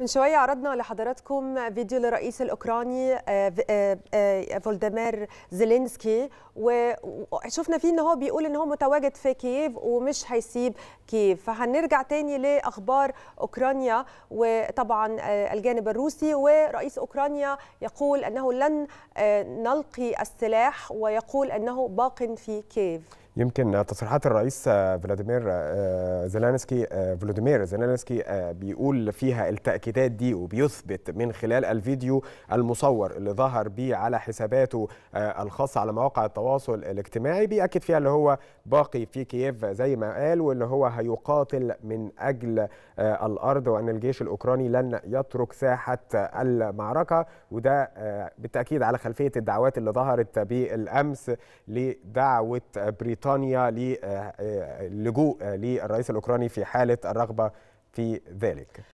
من شوية عرضنا لحضراتكم فيديو للرئيس الأوكراني آه، آه، آه، فولدمير زيلينسكي وشفنا فيه إن هو بيقول إن هو متواجد في كييف ومش هيسيب كييف فهنرجع تاني لأخبار أوكرانيا وطبعا الجانب الروسي ورئيس أوكرانيا يقول أنه لن نلقي السلاح ويقول أنه باق في كييف يمكن تصريحات الرئيس آه، آه، آه، فلاديمير زيلانسكي فلاديمير زيلانسكي بيقول فيها التاكيدات دي وبيثبت من خلال الفيديو المصور اللي ظهر بيه على حساباته الخاصه على مواقع التواصل الاجتماعي بياكد فيها اللي هو باقي في كييف زي ما قال واللي هو هيقاتل من اجل الارض وان الجيش الاوكراني لن يترك ساحه المعركه وده بالتاكيد على خلفيه الدعوات اللي ظهرت بالامس لدعوه بريطانيا بريطانيا للجوء آه، آه، آه، للرئيس الأوكراني في حالة الرغبة في ذلك